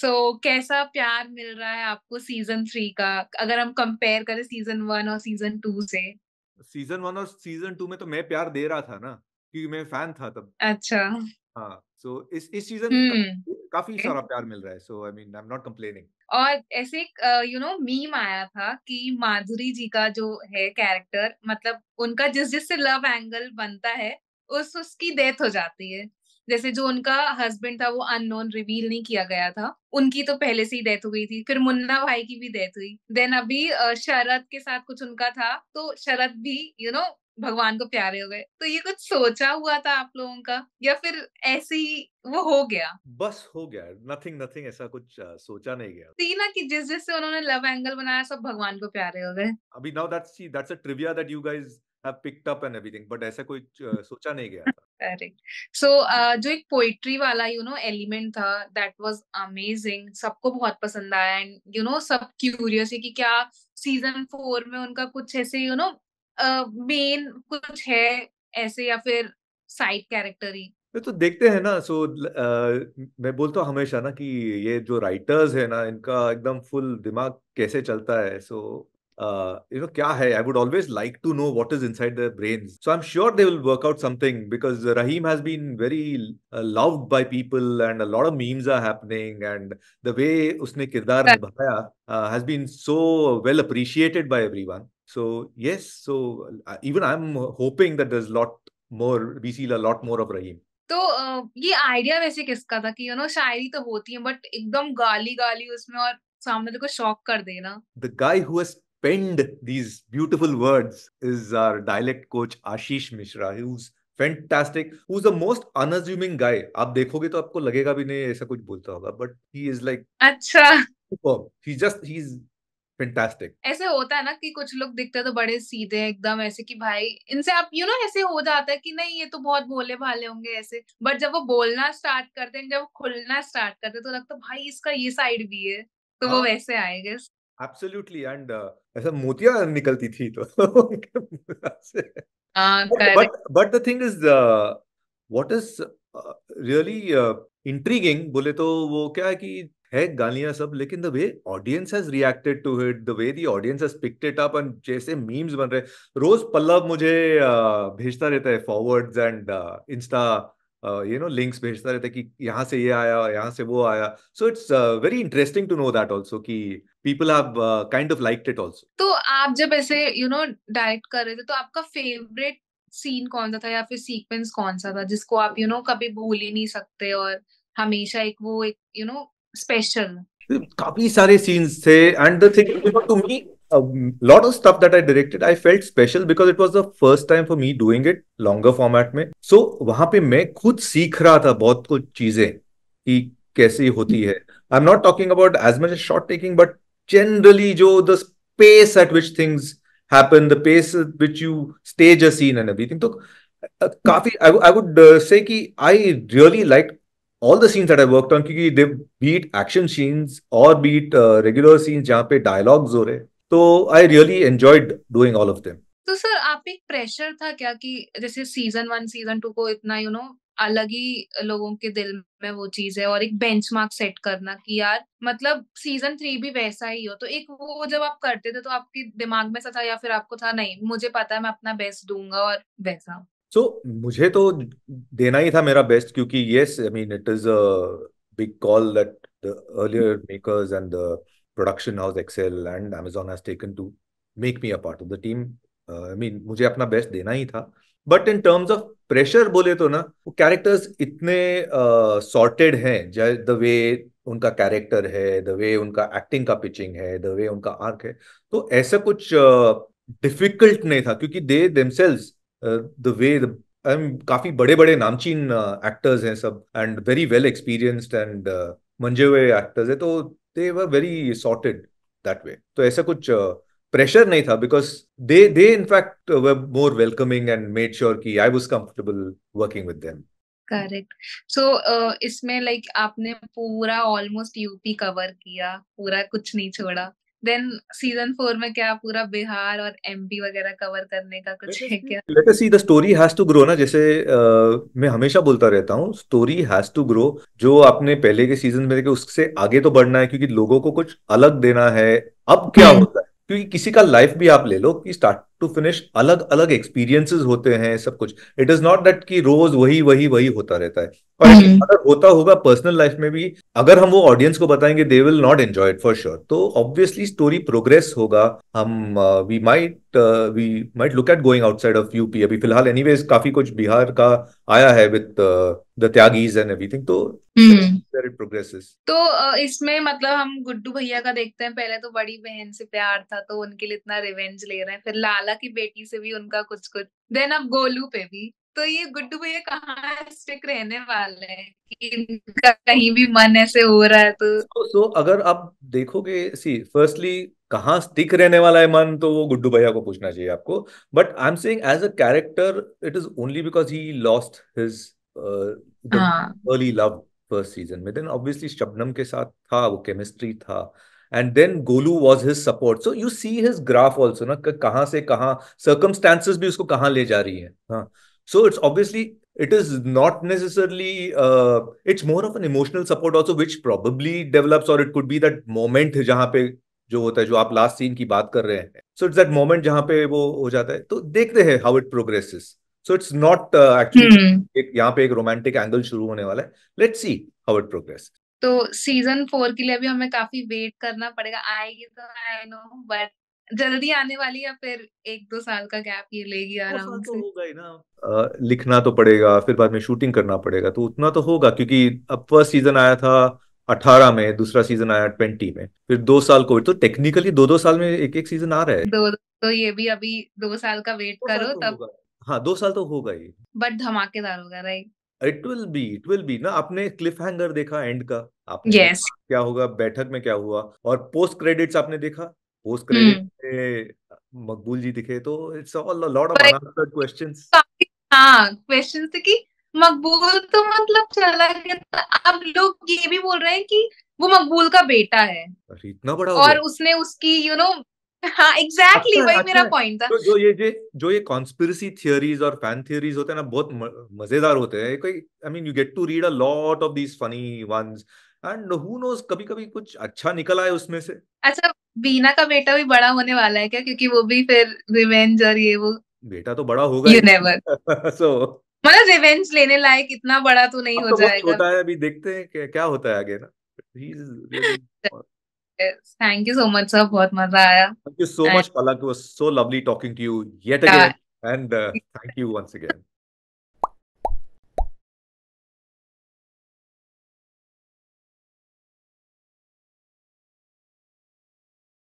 सो so, कैसा प्यार मिल रहा है आपको सीजन थ्री का अगर हम कंपेयर करें सीजन वन और सीजन टू से सीजन वन और सीजन टू में तो मैं प्यार दे रहा था ना क्योंकि मैं फैन था तब अच्छा हाँ सो so, इस इस सीजन hmm. हम्म। काफी okay. सारा प्यार मिल रहा है so I mean I am not complaining और ऐसे यू नो मीम आया था कि माधुरी जी का जो है कैरेक्टर मतलब उनका जिस जिस से लव एंगल बनता है उस उसकी डेथ हो जाती है जैसे जो उनका हस्बैंड था वो अननोन रिवील नहीं किया गया था उनकी तो पहले से ही डेथ हो गई थी फिर मुन्ना भाई की भी डेथ हुई देन अभी शरद के साथ कुछ उनका था तो शरद भी यू you नो know, भगवान को प्यारे हो गए तो ये कुछ सोचा हुआ था आप लोगों का या फिर ऐसे ही वो हो गया बस हो गया नथिंग नथिंग ऐसा कुछ आ, सोचा नहीं गया थी ना कि जिस जिससे उन्होंने लव एंगल बनाया सब भगवान को प्यारे हो गए अभी now that's that's a trivia that you guys have picked up and everything but so, uh, क्या सीजन फोर में उनका कुछ ऐसे यू नो मेन कुछ है ऐसे या फिर साइड कैरेक्टर ही तो देखते हैं ना सो so, uh, मैं बोलता हूँ हमेशा ना कि ये जो राइटर्स है ना इनका एकदम फुल दिमाग कैसे चलता है सो so, uh, you know kya hai i would always like to know what is inside their brains so i'm sure they will work out something because rahim has been very uh, loved by people and a lot of memes are happening and the way usne kirdar nibhaya uh, has been so well appreciated by everyone so yes so uh, even i'm hoping that there's a lot more we see a lot more of rahim तो ये idea वैसे किसका था कि you know शायरी तो होती है but एकदम गाली गाली उसमें और सामने को शॉक कर देना the guy who has penned these beautiful words is our dialect coach Ashish Mishra, who's fantastic, who's the most unassuming guy. आप देखोगे तो आपको लगेगा भी नहीं ऐसा कुछ बोलता होगा, but he is like अच्छा superb. He just he's fantastic. ऐसे होता है ना कि कुछ लोग दिखते तो बड़े सीधे एकदम ऐसे कि भाई इनसे आप यू you नो know, ऐसे हो जाता है कि नहीं ये तो बहुत भोले भाले होंगे ऐसे बट जब वो बोलना स्टार्ट करते हैं जब खुलना स्टार्ट करते हैं तो लगता है भाई इसका ये साइड भी है तो हाँ, वो वैसे आएगा एब्सोल्युटली एंड uh, ऐसा मोतिया निकलती थी तो but but the thing is what is really intriguing बोले तो वो क्या है कि है गालियां सब लेकिन the way audience has reacted to it the way the audience has picked it up and जैसे मीम्स बन रहे रोज पल्लव मुझे uh, भेजता रहता है forwards and insta you know links भेजता रहता है कि यहाँ से ये आया यहाँ से वो आया so it's very interesting to know that also कि people have kind of liked it also तो आप जब ऐसे यू नो डाइट कर रहे थे तो आपका फेवरेट सीन कौन सा था या फिर सीक्वेंस कौन सा था जिसको आप यू you नो know, कभी भूल ही नहीं सकते और हमेशा एक वो एक यू नो स्पेशल काफी सारे सीन्स थे and the thing to me a lot of stuff that I directed, I felt special because it was the first time for me doing it longer format में. So वहां पे मैं खुद सीख रहा था बहुत कुछ चीजें कि कैसे होती है. I'm not talking about as much as shot taking, but generally जो the pace at which things happen, the pace at which you stage a scene and everything. तो uh, काफी I, I would uh, say कि I really liked all the scenes that I worked on क्योंकि they be action scenes or beat uh, regular scenes जहाँ पे dialogues हो रहे तो I really enjoyed doing all of them तो sir आप एक प्रेशर था क्या कि जैसे सीजन वन सीजन टू को इतना यू you नो know, अलग ही लोगों के दिल में वो चीज है और एक बेंचमार्क सेट करना कि यार मतलब सीजन थ्री भी वैसा ही हो तो एक वो जब आप करते थे तो आपके दिमाग में सा था या फिर आपको था नहीं मुझे पता है मैं अपना बेस्ट दूंगा और वैसा सो so, मुझे तो देना ही था मेरा बेस्ट क्योंकि yes I mean it is a big call that the earlier makers and the production house Excel and Amazon has taken to make me a part of the team I mean मुझे अपना best देना ही था but in terms of pressure बोले तो ना वो characters इतने सॉर्टेड uh, हैं द वे उनका कैरेक्टर है द वे उनका एक्टिंग का पिचिंग है द वे उनका आर्क है तो ऐसा कुछ डिफिकल्ट uh, नहीं था क्योंकि दे देमसेल्स द वे काफी बड़े बड़े नामचीन एक्टर्स uh, हैं सब and very well experienced and मंजे हुए एक्टर्स है तो they were very sorted that way तो ऐसा कुछ प्रेशर नहीं था because they they in fact were more welcoming and made sure की I was comfortable working with them correct so इसमें लाइक आपने पूरा ऑलमोस्ट यूपी कवर किया पूरा कुछ नहीं छोड़ा देन सीजन फोर में क्या पूरा बिहार और एमपी वगैरह कवर करने का कुछ है क्या let us see the story has to grow ना जैसे uh, मैं हमेशा बोलता रहता हूँ स्टोरी हैज टू ग्रो जो आपने पहले के सीजन में देखे उससे आगे तो बढ़ना है क्योंकि लोगों को कुछ अलग देना है अब क्या हम्म। होता है क्योंकि किसी का लाइफ भी आप ले लो कि स्टार्ट टू फिनिश अलग अलग एक्सपीरियंसेस होते हैं सब कुछ इट इज नॉट दैट कि रोज वही वही वही होता रहता है और हम्म। अगर होता होगा पर्सनल लाइफ में भी अगर हम वो ऑडियंस को बताएंगे they will not enjoy it for sure तो ऑब्वियसली स्टोरी प्रोग्रेस होगा हम we might we might look at going outside of UP अभी फिलहाल एनी काफी कुछ बिहार का आया है with the Tyagis and everything तो हम्म। तो इसमें मतलब हम गुड्डू भैया का देखते हैं पहले तो बड़ी बहन से प्यार था तो उनके लिए इतना रिवेंज ले रहे हैं फिर लाल की बेटी से भी उनका कुछ कुछ देन अब गोलू पे भी तो ये गुड्डू भैया कहाँ स्टिक रहने वाले हैं कि इनका कहीं भी मन ऐसे हो रहा है तो सो so, so, अगर आप देखोगे सी फर्स्टली कहाँ स्टिक रहने वाला है मन तो वो गुड्डू भैया को पूछना चाहिए आपको but I am saying as a character it is only because he lost his early love first season में देन ऑब्वियसली शबनम के साथ था वो केमिस्ट्री था and then Golu was his support so you see his graph also ना कहां से कहां सर्कमस्टांसिस भी उसको कहां ले जा रही है हाँ so it's obviously it is not necessarily it's more of an emotional support also which which develops और it could be that moment जहां पे जो होता है जो आप लास्ट सीन की बात कर रहे हैं सो इट्स दैट मोमेंट जहां पे वो हो जाता है तो देखते हैं how it progresses so it's not actually यहाँ पे एक रोमांटिक एंगल शुरू होने वाला है let's see how it progresses तो सीजन फोर के लिए भी हमें काफी वेट करना पड़ेगा आएगी तो आई नो बट जल्दी आने वाली है फिर एक दो साल का गैप ये लेगी आराम तो से लिखना तो पड़ेगा फिर बाद में शूटिंग करना पड़ेगा तो उतना तो होगा क्योंकि अब फर्स्ट सीजन आया था अठारह में दूसरा सीजन आया ट्वेंटी में फिर दो साल कोविड तो टेक्निकली दो दो साल में एक एक सीजन आ रहा है दो तो ये भी अभी दो साल का वेट करो तो तब हाँ दो साल तो होगा ही बट धमाकेदार होगा right it will be it will be ना आपने क्लिफ हैंगर देखा एंड का आपने yes. क्या होगा बैठक में क्या हुआ और पोस्ट क्रेडिट्स आपने देखा पोस्ट क्रेडिट hmm. में मकबूल जी दिखे तो it's all a lot of unanswered questions हाँ क्वेश्चंस थे कि मकबूल तो मतलब चला गया अब लोग ये भी बोल रहे हैं कि वो मकबूल का बेटा है इतना बड़ा और उसने उसकी you you know know, exactly हाँ, अच्छा, वही मेरा पॉइंट अच्छा। था तो जो ये जो जो ये कॉन्स्पिरसी और फैन होते हैं ना बहुत मजेदार होते हैं कोई I mean you get to read a lot of funny ones and who knows कभी कभी कुछ अच्छा उसमें से अच्छा बीना का बेटा भी बड़ा होने वाला है क्या क्योंकि वो भी फिर रिवेंज और ये वो बेटा तो बड़ा होगा यू नेवर सो मतलब रिवेंज लेने लायक इतना बड़ा तो नहीं हो तो जाएगा छोटा है अभी देखते हैं क्या होता है आगे ना thank you so much sir बहुत मजा आया thank you so much Palak was so lovely talking to you yet again and thank you once again